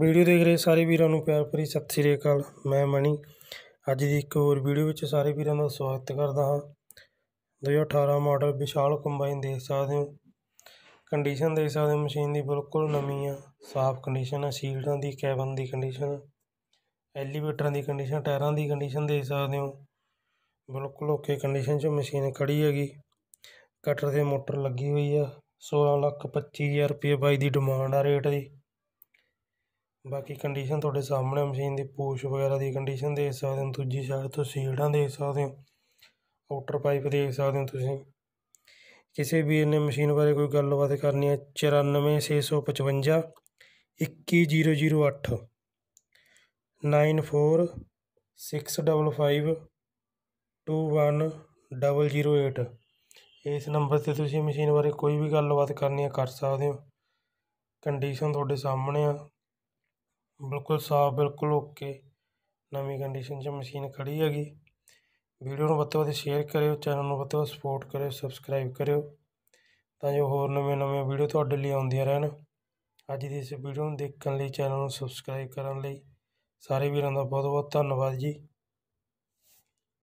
video ਦੇਖ ਰਹੇ ਸਾਰੇ ਵੀਰਾਂ ਨੂੰ ਪਿਆਰ ਭਰੀ ਸਤਿ ਸ੍ਰੀ ਅਕਾਲ ਮੈਂ ਮਣੀ ਅੱਜ ਦੀ ਇੱਕ ਹੋਰ ਵੀਡੀਓ ਵਿੱਚ ਸਾਰੇ ਵੀਰਾਂ ਦਾ ਸਵਾਗਤ ਕਰਦਾ ਹਾਂ 2018 ਮਾਡਲ ਵਿਸ਼ਾਲ ਕੰਬਾਈਨ ਦੇਖ ਸਕਦੇ ਹੋ ਕੰਡੀਸ਼ਨ ਦੇਖ ਸਕਦੇ ਹੋ ਮਸ਼ੀਨ ਦੀ ਬਿਲਕੁਲ ਨਵੀਂ ਆ ਸਾਫ਼ ਕੰਡੀਸ਼ਨ ਆ ਸੀਲਡਾਂ ਦੀ ਕੈਬਨ ਦੀ ਕੰਡੀਸ਼ਨ ਐਲੀਵੇਟਰਾਂ ਦੀ ਕੰਡੀਸ਼ਨ ਟਾਇਰਾਂ ਦੀ ਕੰਡੀਸ਼ਨ ਦੇਖ ਸਕਦੇ ਹੋ ਬਿਲਕੁਲ ਓਕੇ ਕੰਡੀਸ਼ਨ 'ਚ ਮਸ਼ੀਨ ਖੜੀ ਹੈਗੀ ਕਟਰ ਤੇ ਮੋਟਰ ਲੱਗੀ ਹੋਈ ਆ 16 ਲੱਖ 25000 ਰੁਪਏ ਬਾਈ ਦੀ ਡਿਮਾਂਡ ਆ ਰੇਟ ਦੀ ਬਾਕੀ ਕੰਡੀਸ਼ਨ ਤੁਹਾਡੇ ਸਾਹਮਣੇ ਮਸ਼ੀਨ ਦੀ ਪੂਛ ਵਗੈਰਾ ਦੀ ਕੰਡੀਸ਼ਨ ਦੇਖ ਸਕਦੇ ਹੋ ਦੂਜੀ ਸਾਈਡ ਤੋਂ ਸੀਲਡਾਂ ਦੇਖ ਸਕਦੇ ਹੋ ਆਊਟਰ ਪਾਈਪ ਦੇਖ ਸਕਦੇ ਹੋ ਤੁਸੀਂ ਕਿਸੇ ਵੀ ਇਹਨੇ ਮਸ਼ੀਨ ਬਾਰੇ ਕੋਈ ਗੱਲਬਾਤ ਕਰਨੀ ਹੈ 94655 21008 9465521008 ਇਸ ਨੰਬਰ ਤੇ ਤੁਸੀਂ ਮਸ਼ੀਨ ਬਾਰੇ ਕੋਈ ਵੀ ਗੱਲਬਾਤ ਕਰਨੀ ਹੈ ਕਰ ਸਕਦੇ ਹੋ ਕੰਡੀਸ਼ਨ ਤੁਹਾਡੇ ਸਾਹਮਣੇ ਆ ਬਿਲਕੁਲ ਸਾਫ਼ ਬਿਲਕੁਲ ਓਕੇ ਨਵੀਂ ਕੰਡੀਸ਼ਨ 'ਚ ਮਸ਼ੀਨ ਖੜੀ ਹੈਗੀ ਵੀਡੀਓ ਨੂੰ ਵੱਧ ਤੋਂ ਵੱਧ ਸ਼ੇਅਰ ਕਰਿਓ ਚੈਨਲ ਨੂੰ ਵੱਧ ਤੋਂ ਵੱਧ ਸਪੋਰਟ ਕਰਿਓ ਸਬਸਕ੍ਰਾਈਬ ਕਰਿਓ ਤਾਂ ਜੋ ਹੋਰ ਨਵੇਂ ਨਵੇਂ ਵੀਡੀਓ ਤੁਹਾਡੇ ਲਈ ਆਉਂਦੀਆਂ ਰਹਿਣ ਅੱਜ ਦੀ ਇਸ ਵੀਡੀਓ ਨੂੰ ਦੇਖਣ ਲਈ ਚੈਨਲ ਨੂੰ ਸਬਸਕ੍ਰਾਈਬ ਕਰਨ ਲਈ ਸਾਰੇ ਵੀਰਾਂ ਦਾ ਬਹੁਤ ਬਹੁਤ ਧੰਨਵਾਦ ਜੀ